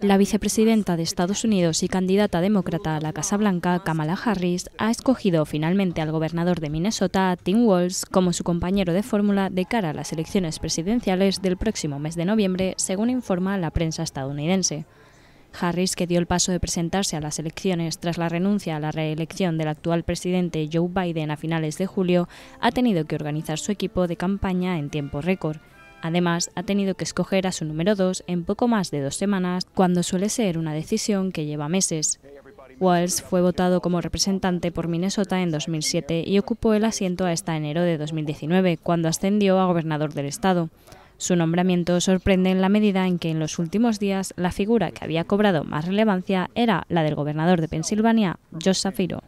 La vicepresidenta de Estados Unidos y candidata demócrata a la Casa Blanca, Kamala Harris, ha escogido finalmente al gobernador de Minnesota, Tim Walz, como su compañero de fórmula de cara a las elecciones presidenciales del próximo mes de noviembre, según informa la prensa estadounidense. Harris, que dio el paso de presentarse a las elecciones tras la renuncia a la reelección del actual presidente Joe Biden a finales de julio, ha tenido que organizar su equipo de campaña en tiempo récord. Además, ha tenido que escoger a su número 2 en poco más de dos semanas, cuando suele ser una decisión que lleva meses. Walls fue votado como representante por Minnesota en 2007 y ocupó el asiento hasta enero de 2019, cuando ascendió a gobernador del estado. Su nombramiento sorprende en la medida en que en los últimos días la figura que había cobrado más relevancia era la del gobernador de Pensilvania, Josh Shapiro.